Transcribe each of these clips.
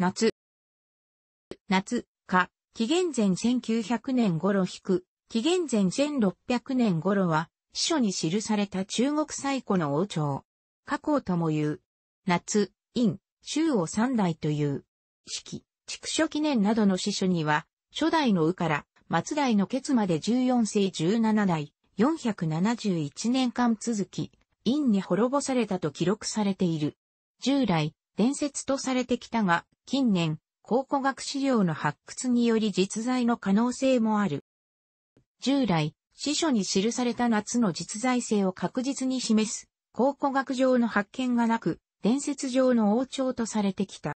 夏。夏、か、紀元前1900年頃引く、紀元前1600年頃は、司書に記された中国最古の王朝。過去とも言う。夏、陰、周を三代という。式、畜書記念などの司書には、初代の右から末代のツまで14世17代、471年間続き、陰に滅ぼされたと記録されている。従来、伝説とされてきたが、近年、考古学資料の発掘により実在の可能性もある。従来、司書に記された夏の実在性を確実に示す、考古学上の発見がなく、伝説上の王朝とされてきた。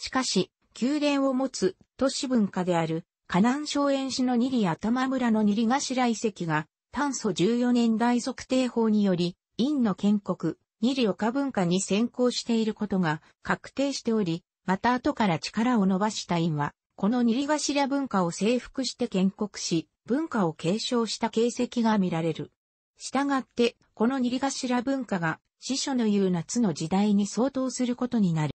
しかし、宮殿を持つ都市文化である、河南省園市の二里頭村の二里頭遺跡が、炭素14年代測定法により、院の建国、二里岡文化に先行していることが確定しており、また後から力を伸ばした院は、この二里頭文化を征服して建国し、文化を継承した形跡が見られる。従って、この二里頭文化が、司書の言う夏の時代に相当することになる。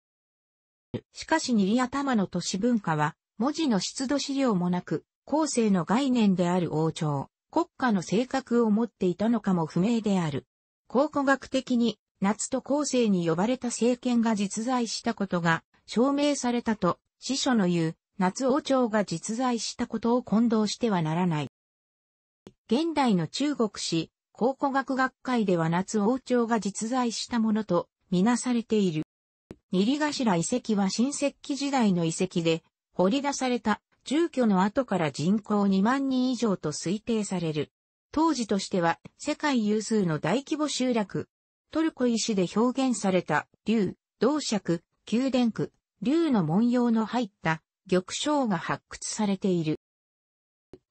しかし二里頭の都市文化は、文字の出土資料もなく、後世の概念である王朝、国家の性格を持っていたのかも不明である。考古学的に、夏と後世に呼ばれた政権が実在したことが、証明されたと、司書の言う、夏王朝が実在したことを混同してはならない。現代の中国史、考古学学会では夏王朝が実在したものと、みなされている。二里頭遺跡は新石器時代の遺跡で、掘り出された住居の後から人口2万人以上と推定される。当時としては世界有数の大規模集落。トルコ石で表現された竜、銅尺、宮殿区、竜の文様の入った玉章が発掘されている。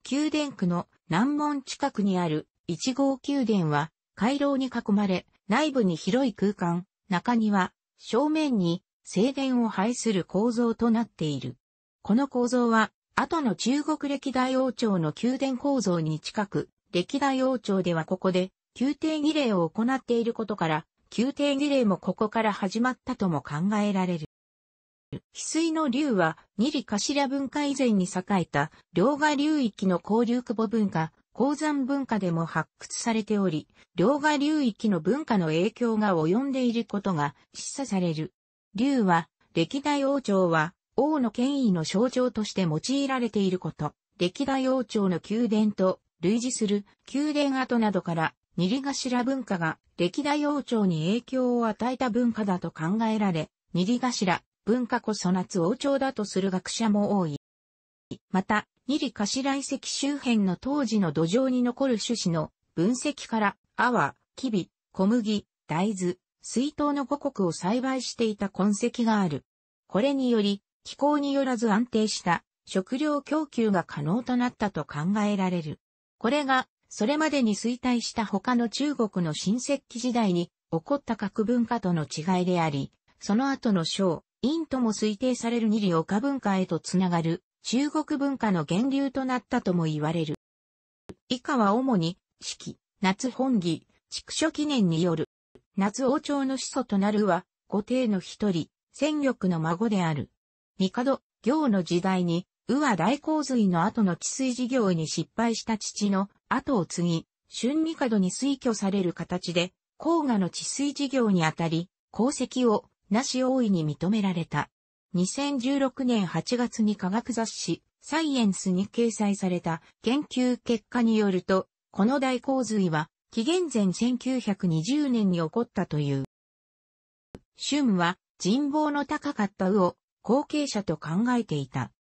宮殿区の南門近くにある一号宮殿は回廊に囲まれ、内部に広い空間、中庭、正面に正殿を配する構造となっている。この構造は、後の中国歴代王朝の宮殿構造に近く、歴代王朝ではここで、宮廷儀礼を行っていることから、宮廷儀礼もここから始まったとも考えられる。翡翠の竜は、二里頭文化以前に栄えた、両河流域の交流久保文化、鉱山文化でも発掘されており、両河流域の文化の影響が及んでいることが示唆される。竜は、歴代王朝は、王の権威の象徴として用いられていること、歴代王朝の宮殿と類似する宮殿跡などから、二里頭文化が歴代王朝に影響を与えた文化だと考えられ、二里頭、文化こそ夏王朝だとする学者も多い。また、二里し、遺跡周辺の当時の土壌に残る種子の分析から、アワ、キビ、小麦、大豆、水筒の五穀を栽培していた痕跡がある。これにより、気候によらず安定した食料供給が可能となったと考えられる。これが、それまでに衰退した他の中国の新石器時代に起こった核文化との違いであり、その後の章、陰とも推定される二里岡文化へとつながる中国文化の源流となったとも言われる。以下は主に、四季、夏本義、畜書記念による、夏王朝の始祖となるは、五帝の一人、戦力の孫である。帝、行の時代に、宇和大洪水の後の治水事業に失敗した父の後を継ぎ、春帝に推挙される形で、黄河の治水事業にあたり、功績をなし大いに認められた。2016年8月に科学雑誌、サイエンスに掲載された研究結果によると、この大洪水は、紀元前1920年に起こったという。春は、人望の高かった魚を後継者と考えていた。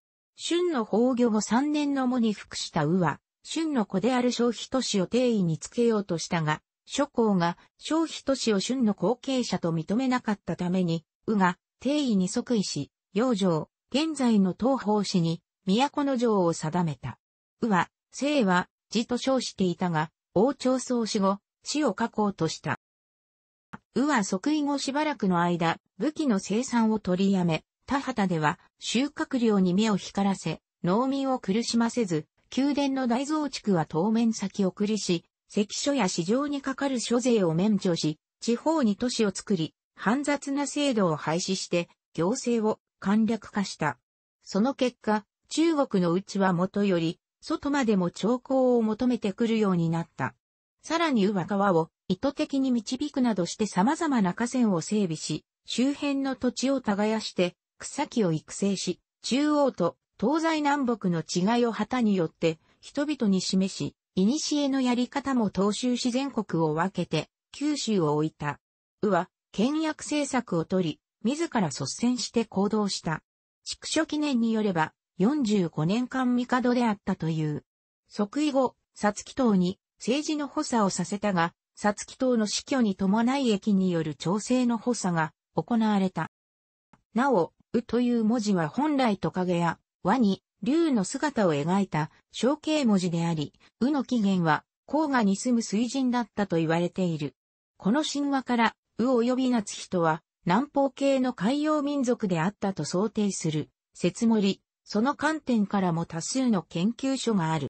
春の放魚後3年の藻に服した魚は、春の子である消費都市を定位につけようとしたが、諸侯が消費都市を春の後継者と認めなかったために、宇が定位に即位し、養生、現在の東方氏に、都の城を定めた。宇は、姓は、字と称していたが、王朝創始後、死を書こうとした。宇は即位後しばらくの間、武器の生産を取りやめ、田畑では収穫量に目を光らせ、農民を苦しませず、宮殿の大増築は当面先送りし、関所や市場にかかる諸税を免除し、地方に都市を作り、煩雑な制度を廃止して、行政を簡略化した。その結果、中国のうちはもとより、外までも兆候を求めてくるようになった。さらに上川を意図的に導くなどして様々な河川を整備し、周辺の土地を耕して、草木を育成し、中央と東西南北の違いを旗によって人々に示し、古のやり方も東州し全国を分けて、九州を置いた。うは、倹約政策を取り、自ら率先して行動した。畜書記念によれば、45年間帝であったという。即位後、薩木島に政治の補佐をさせたが、薩木島の死去に伴い駅による調整の補佐が行われた。なお、うという文字は本来トカゲやワニ、竜の姿を描いた象形文字であり、ウの起源は黄河に住む水人だったと言われている。この神話から、ウ及び夏人は南方系の海洋民族であったと想定する説盛、り、その観点からも多数の研究所がある。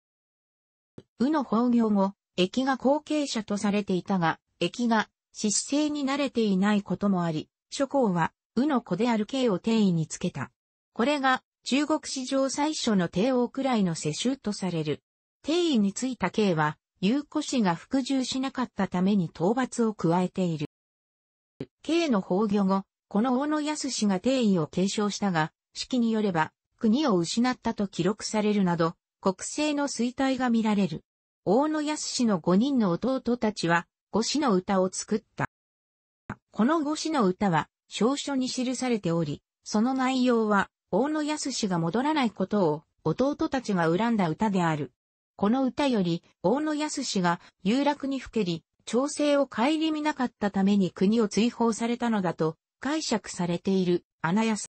ウの崩御後、駅が後継者とされていたが、駅が失勢に慣れていないこともあり、諸侯は、ウの子である刑を定位につけた。これが、中国史上最初の帝王くらいの世襲とされる。帝位についた慶は、有子氏が服従しなかったために討伐を加えている。慶の崩御後、この大野康氏が帝位を継承したが、式によれば、国を失ったと記録されるなど、国政の衰退が見られる。大野康氏の5人の弟たちは、五子の歌を作った。この五子の歌は、証書に記されており、その内容は、大野康が戻らないことを弟たちが恨んだ歌である。この歌より、大野康が有楽にふけり、調整を顧みなかったために国を追放されたのだと解釈されている、穴安。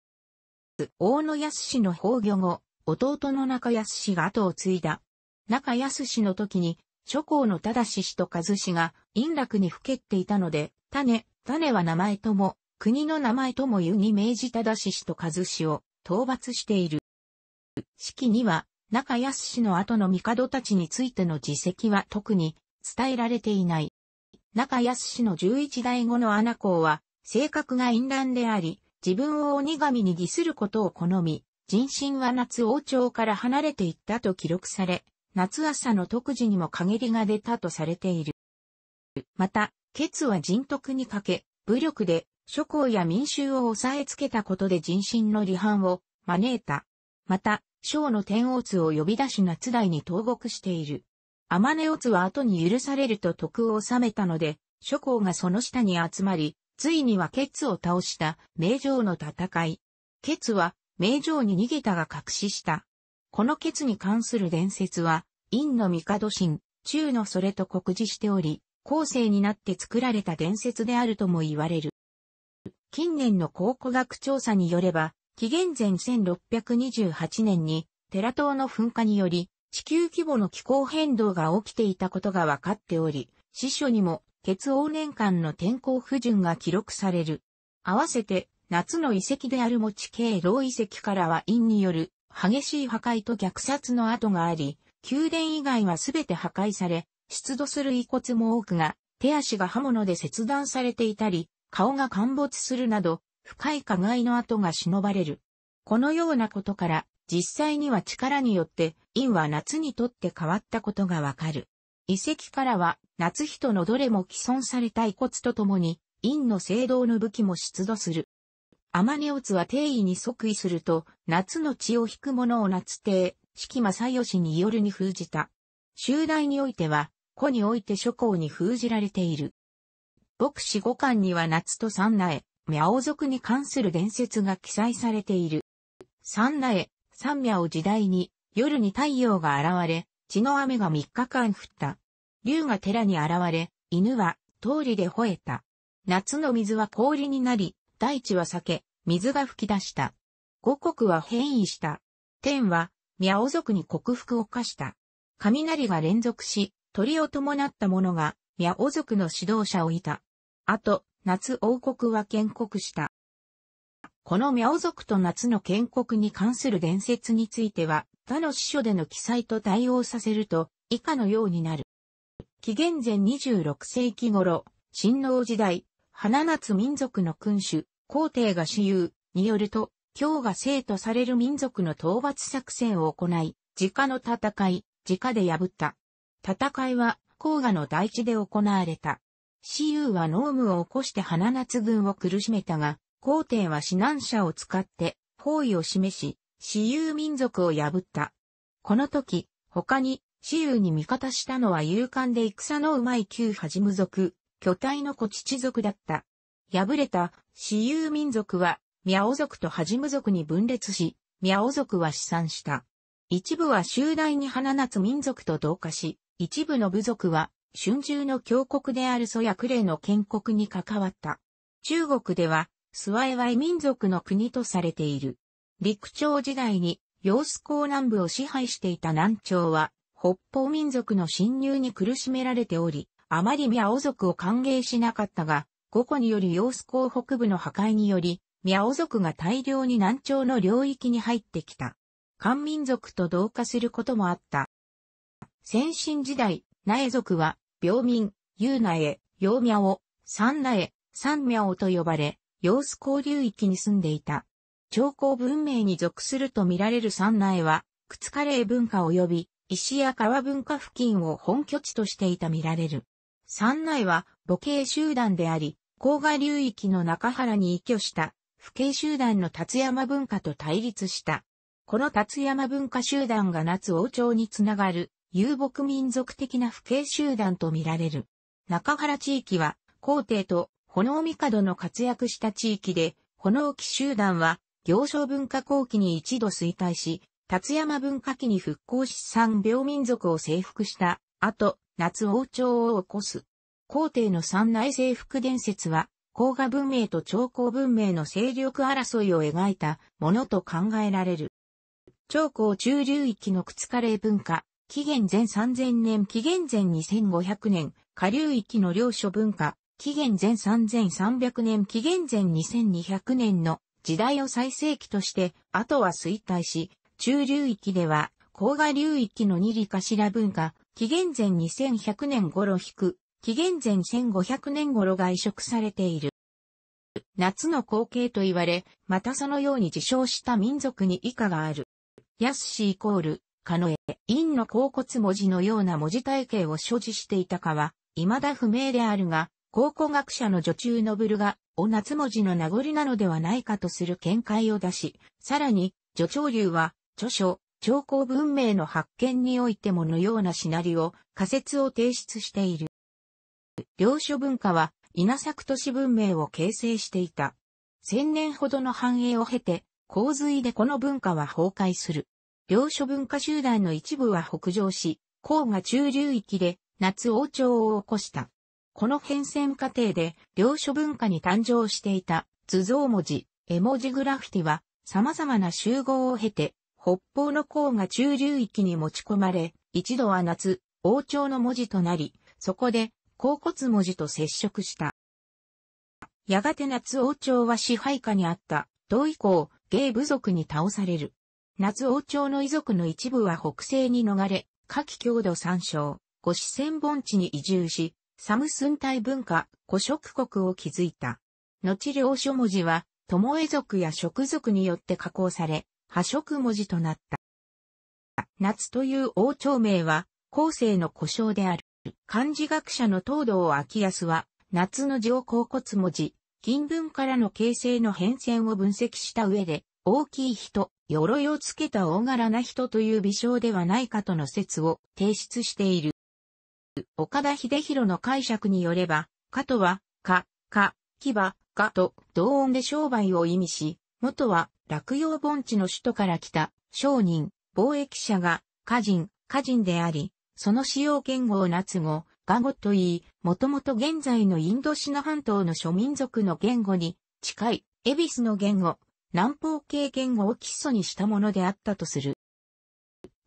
大野康の崩御後、弟の中安が後を継いだ。中安の時に、諸侯の正氏と和氏が陰楽にふけっていたので、種、種は名前とも、国の名前ともいうに明治正氏と和氏を、討伐している。式には、中安氏の後の帝たちについての自責は特に伝えられていない。中安氏の11代後の穴子は、性格が淫乱であり、自分を鬼神に儀することを好み、人心は夏王朝から離れていったと記録され、夏朝の特時にも陰りが出たとされている。また、ケツは人徳にかけ、武力で諸侯や民衆を抑えつけたことで人心の離反を招いた。また、小の天王津を呼び出し夏代に投獄している。天音津は後に許されると徳を収めたので、諸侯がその下に集まり、ついにはケツを倒した名城の戦い。ケツは名城に逃げたが隠しした。このケツに関する伝説は、陰の帝神、中のそれと告示しており、後世になって作られた伝説であるとも言われる。近年の考古学調査によれば、紀元前1628年に、テラ島の噴火により、地球規模の気候変動が起きていたことが分かっており、司書にも、血往年間の天候不順が記録される。合わせて、夏の遺跡である持ち経老遺跡からは陰による激しい破壊と虐殺の跡があり、宮殿以外はすべて破壊され、出土する遺骨も多くが、手足が刃物で切断されていたり、顔が陥没するなど、深い加害の跡が忍ばれる。このようなことから、実際には力によって、陰は夏にとって変わったことがわかる。遺跡からは、夏人のどれも既存された遺骨とともに、陰の聖堂の武器も出土する。アマネオツは定位に即位すると、夏の血を引く者を夏帝、四季正義によるに封じた。集大においては、古において諸侯に封じられている。牧師五巻には夏と三苗、苗族に関する伝説が記載されている。三苗、三苗時代に夜に太陽が現れ、血の雨が3日間降った。竜が寺に現れ、犬は通りで吠えた。夏の水は氷になり、大地は裂け、水が噴き出した。五国は変異した。天は、宮族に克服を課した。雷が連続し、鳥を伴った者が、宮族の指導者をいた。あと、夏王国は建国した。この苗族と夏の建国に関する伝説については、他の司書での記載と対応させると、以下のようになる。紀元前26世紀頃、新王時代、花夏民族の君主、皇帝が私有によると、今日が生とされる民族の討伐作戦を行い、直の戦い、直で破った。戦いは、黄河の大地で行われた。私有は農務を起こして花夏軍を苦しめたが、皇帝は指南者を使って包囲を示し、私有民族を破った。この時、他に、私有に味方したのは勇敢で戦のうまい旧ハジム族、巨体の子父族だった。敗れた私有民族は、ミャオ族とハジム族に分裂し、ミャオ族は死産した。一部は集大に花夏民族と同化し、一部の部族は春秋の峡国である蘇や呉の建国に関わった。中国では、スワイワイ民族の国とされている。陸朝時代に、陽子港南部を支配していた南朝は、北方民族の侵入に苦しめられており、あまりミャオ族を歓迎しなかったが、午後による陽子港北部の破壊により、ミャオ族が大量に南朝の領域に入ってきた。漢民族と同化することもあった。先進時代、苗族は、病民、有苗、陽苗、三苗、三苗と呼ばれ、様子交流域に住んでいた。長江文明に属するとみられる三苗は、靴カレー文化及び石や川文化付近を本拠地としていたみられる。三苗は母系集団であり、甲賀流域の中原に依拠した父系集団の達山文化と対立した。この達山文化集団が夏王朝につながる遊牧民族的な不敬集団とみられる。中原地域は、皇帝と炎帝の活躍した地域で、炎騎集団は、行商文化後期に一度衰退し、辰山文化期に復興し産病民族を征服した後、夏王朝を起こす。皇帝の三内征服伝説は、甲賀文明と長江文明の勢力争いを描いたものと考えられる。長江中流域の靴カレー文化、紀元前3000年、紀元前2500年、下流域の領書文化、紀元前3300年、紀元前2200年の時代を最盛期として、あとは衰退し、中流域では、高河流域の二里頭文化、紀元前2100年頃引く、紀元前1500年頃が移植されている。夏の光景と言われ、またそのように自称した民族に以下がある。安氏イコール、かのえ、陰の甲骨文字のような文字体系を所持していたかは、未だ不明であるが、考古学者の女中ノブルが、お夏文字の名残なのではないかとする見解を出し、さらに、女長流は、著書、長江文明の発見においてものようなシナリオ、仮説を提出している。領書文化は、稲作都市文明を形成していた。千年ほどの繁栄を経て、洪水でこの文化は崩壊する。領書文化集団の一部は北上し、黄河中流域で夏王朝を起こした。この変遷過程で、領書文化に誕生していた、図像文字、絵文字グラフィティは、様々な集合を経て、北方の黄河中流域に持ち込まれ、一度は夏、王朝の文字となり、そこで、甲骨文字と接触した。やがて夏王朝は支配下にあった、同以降、芸部族に倒される。夏王朝の遺族の一部は北西に逃れ、夏季郷土参照、五四千盆地に移住し、サムスン体文化、古食国を築いた。後領書文字は、友江族や食族によって加工され、破食文字となった。夏という王朝名は、後世の故障である。漢字学者の東道秋康は、夏の上甲骨文字、金文からの形成の変遷を分析した上で、大きい人、鎧をつけた大柄な人という微笑ではないかとの説を提出している。岡田秀弘の解釈によれば、かとは、か、か、牙、がと同音で商売を意味し、元は落葉盆地の首都から来た商人、貿易者が家人、家人であり、その使用言語を夏語、ガゴと言い、もともと現在のインドシナ半島の諸民族の言語に近い、エビスの言語、南方系言語を基礎にしたものであったとする。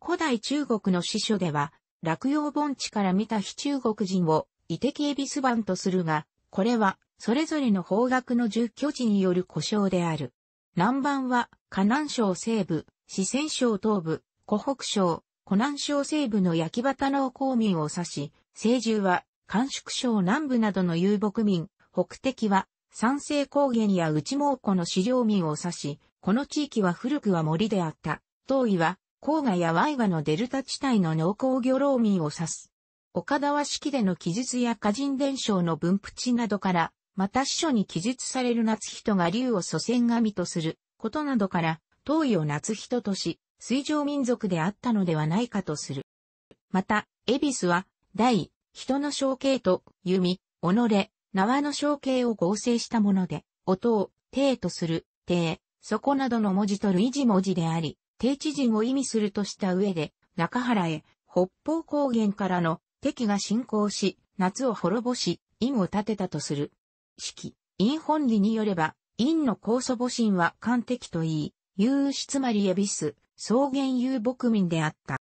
古代中国の史書では、落葉盆地から見た非中国人を、イテエビス版とするが、これは、それぞれの方角の住居地による故障である。南蛮は、河南省西部、四川省東部、湖北省、湖南省西部の焼畑の公民を指し、清獣は、甘粛省南部などの遊牧民、北敵は、山西高原や内蒙古の資料民を指し、この地域は古くは森であった。東位は、黄河やワイガのデルタ地帯の農耕漁労民を指す。岡田は式での記述や歌人伝承の分布地などから、また司書に記述される夏人が竜を祖先神とすることなどから、東位を夏人とし、水上民族であったのではないかとする。また、恵比寿は、大、人の象形と、弓、己、縄の象形を合成したもので、音を、定とする、定、底などの文字と類似文字であり、定地人を意味するとした上で、中原へ、北方高原からの敵が進行し、夏を滅ぼし、陰を立てたとする。式、陰本理によれば、陰の高祖母神は官敵と言い、有しつまりエビス、草原遊牧民であった。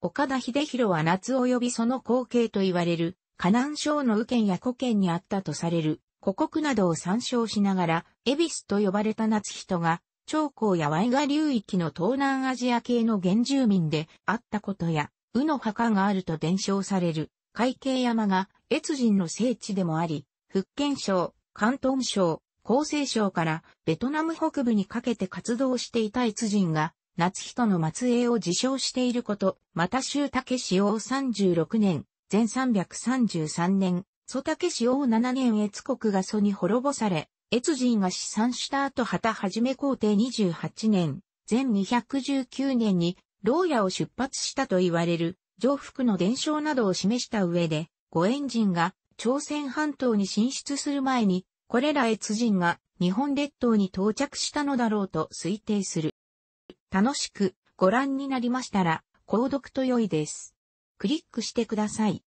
岡田秀弘は夏及びその光景と言われる、河南省の右県や古県にあったとされる古国などを参照しながら、エビスと呼ばれた夏人が、長江やワイガ流域の東南アジア系の原住民であったことや、宇の墓があると伝承される、海景山が越人の聖地でもあり、福建省、広東省、厚生省からベトナム北部にかけて活動していた越人が、夏人の末裔を自称していること、また州武史王36年、前333年、蘇武氏王七年越国が蘇に滅ぼされ、越人が死産した後旗はじめ皇帝28年、前219年に、牢屋を出発したと言われる、上福の伝承などを示した上で、五円人が朝鮮半島に進出する前に、これら越人が日本列島に到着したのだろうと推定する。楽しくご覧になりましたら、購読と良いです。クリックしてください。